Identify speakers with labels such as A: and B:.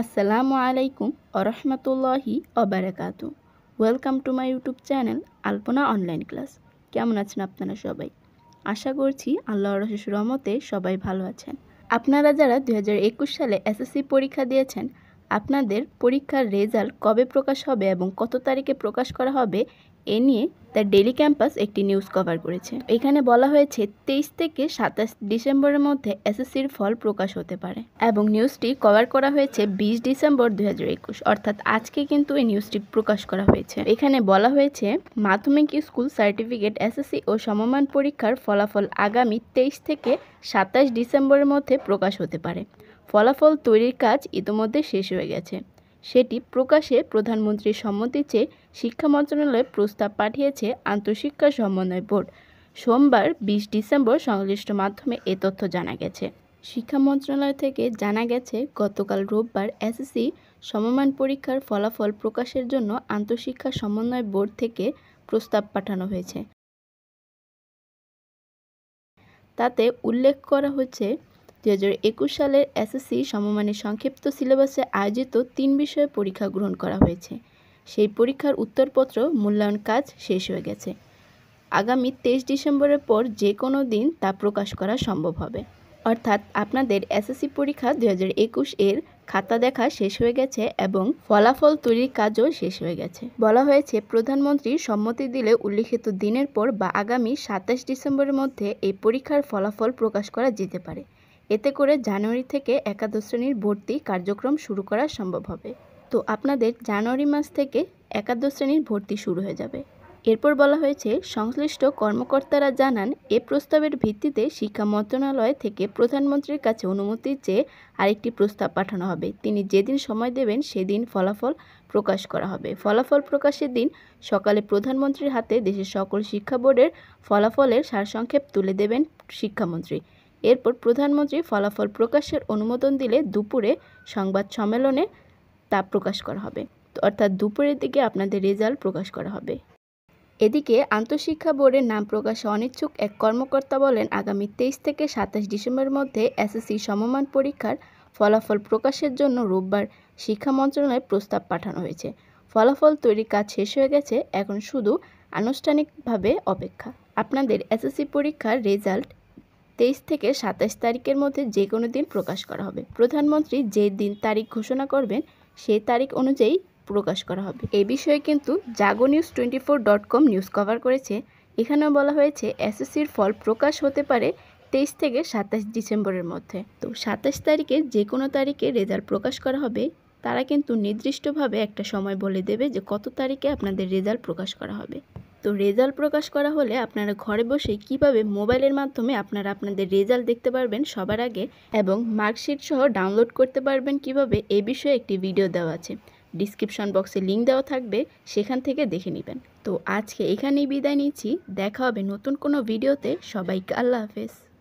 A: আসসালামু আলাইকুম আরহামতুল্লাহি অবারাকাত welcome to my YouTube channel Alpana online class কেমন আছেন আপনারা সবাই আশা করছি আল্লাহ রহস রহমতে সবাই ভালো আছেন আপনারা যারা দু সালে এসএসসি পরীক্ষা দিয়েছেন আপনাদের পরীক্ষার রেজাল্ট কবে প্রকাশ হবে এবং কত তারিখে প্রকাশ করা হবে এ নিয়ে দ্য ডেলি ক্যাম্পাস একটি নিউজ কভার করেছে এখানে বলা হয়েছে তেইশ থেকে সাতাশ ডিসেম্বরের মধ্যে এসএসসির ফল প্রকাশ হতে পারে এবং নিউজটি কভার করা হয়েছে বিশ ডিসেম্বর একুশ অর্থাৎ আজকে কিন্তু এই নিউজটি প্রকাশ করা হয়েছে এখানে বলা হয়েছে মাধ্যমিক স্কুল সার্টিফিকেট এসএসসি ও সমমান পরীক্ষার ফলাফল আগামী তেইশ থেকে সাতাশ ডিসেম্বরের মধ্যে প্রকাশ হতে পারে ফলাফল তৈরির কাজ ইতিমধ্যে শেষ হয়ে গেছে সেটি প্রকাশে প্রধানমন্ত্রীর সম্মতি চেয়ে শিক্ষা মন্ত্রণালয়ে প্রস্তাব পাঠিয়েছে আন্তঃশিক্ষা সমন্বয় বোর্ড সোমবার বিশ ডিসেম্বর সংশ্লিষ্ট মাধ্যমে এ তথ্য জানা গেছে শিক্ষা মন্ত্রণালয় থেকে জানা গেছে গতকাল রোববার এসএসসি সমমান পরীক্ষার ফলাফল প্রকাশের জন্য আন্তঃশিক্ষা সমন্বয় বোর্ড থেকে প্রস্তাব পাঠানো হয়েছে তাতে উল্লেখ করা হচ্ছে দু সালের এসএসসি সমমানের সংক্ষিপ্ত সিলেবাসে আয়োজিত তিন বিষয়ে পরীক্ষা গ্রহণ করা হয়েছে সেই পরীক্ষার উত্তরপত্র মূল্যায়ন কাজ শেষ হয়ে গেছে আগামী তেইশ ডিসেম্বরের পর যে কোনো দিন তা প্রকাশ করা সম্ভব হবে অর্থাৎ আপনাদের এসএসসি পরীক্ষা দু এর খাতা দেখা শেষ হয়ে গেছে এবং ফলাফল তৈরির কাজও শেষ হয়ে গেছে বলা হয়েছে প্রধানমন্ত্রী সম্মতি দিলে উল্লিখিত দিনের পর বা আগামী সাতাশ ডিসেম্বরের মধ্যে এই পরীক্ষার ফলাফল প্রকাশ করা যেতে পারে এতে করে জানুয়ারি থেকে একাদশ শ্রেণীর ভর্তি কার্যক্রম শুরু করা সম্ভব হবে তো আপনাদের জানুয়ারি মাস থেকে একাদশ শ্রেণীর ভর্তি শুরু হয়ে যাবে এরপর বলা হয়েছে সংশ্লিষ্ট কর্মকর্তারা জানান এ প্রস্তাবের ভিত্তিতে শিক্ষা মন্ত্রণালয় থেকে প্রধানমন্ত্রীর কাছে অনুমতি চেয়ে আরেকটি প্রস্তাব পাঠানো হবে তিনি যেদিন সময় দেবেন সেদিন ফলাফল প্রকাশ করা হবে ফলাফল প্রকাশের দিন সকালে প্রধানমন্ত্রীর হাতে দেশের সকল শিক্ষা বোর্ডের ফলাফলের সারসংক্ষেপ তুলে দেবেন শিক্ষামন্ত্রী এরপর প্রধানমন্ত্রী ফলাফল প্রকাশের অনুমোদন দিলে দুপুরে সংবাদ সম্মেলনে তা প্রকাশ করা হবে অর্থাৎ দুপুরের দিকে আপনাদের রেজাল্ট প্রকাশ করা হবে এদিকে আন্তঃশিক্ষা বোর্ডের নাম প্রকাশে অনিচ্ছুক এক কর্মকর্তা বলেন আগামী তেইশ থেকে সাতাশ ডিসেম্বরের মধ্যে এসএসসি সমমান পরীক্ষার ফলাফল প্রকাশের জন্য রোববার শিক্ষা মন্ত্রণালয়ে প্রস্তাব পাঠানো হয়েছে ফলাফল তৈরির কাজ শেষ হয়ে গেছে এখন শুধু আনুষ্ঠানিকভাবে অপেক্ষা আপনাদের এসএসসি পরীক্ষার রেজাল্ট তেইশ থেকে সাতাশ তারিখের মধ্যে যে কোনো দিন প্রকাশ করা হবে প্রধানমন্ত্রী যে দিন তারিখ ঘোষণা করবেন সেই তারিখ অনুযায়ী প্রকাশ করা হবে এ বিষয়ে কিন্তু Jago News twenty four dot com news cover করেছে এখানেও বলা হয়েছে এসএসসির ফল প্রকাশ হতে পারে তেইশ থেকে সাতাশ ডিসেম্বরের মধ্যে তো সাতাশ তারিখে যে কোনো তারিখে রেজাল্ট প্রকাশ করা হবে তারা কিন্তু নির্দিষ্টভাবে একটা সময় বলে দেবে যে কত তারিখে আপনাদের রেজাল্ট প্রকাশ করা হবে তো রেজাল্ট প্রকাশ করা হলে আপনারা ঘরে বসে কিভাবে মোবাইলের মাধ্যমে আপনারা আপনাদের রেজাল্ট দেখতে পারবেন সবার আগে এবং মার্কশিট সহ ডাউনলোড করতে পারবেন কিভাবে এ বিষয়ে একটি ভিডিও দেওয়া আছে ডিসক্রিপশন বক্সে লিঙ্ক দেওয়া থাকবে সেখান থেকে দেখে নেবেন তো আজকে এখানেই বিদায় নিচ্ছি দেখা হবে নতুন কোনো ভিডিওতে সবাইকে আল্লাহ হাফেজ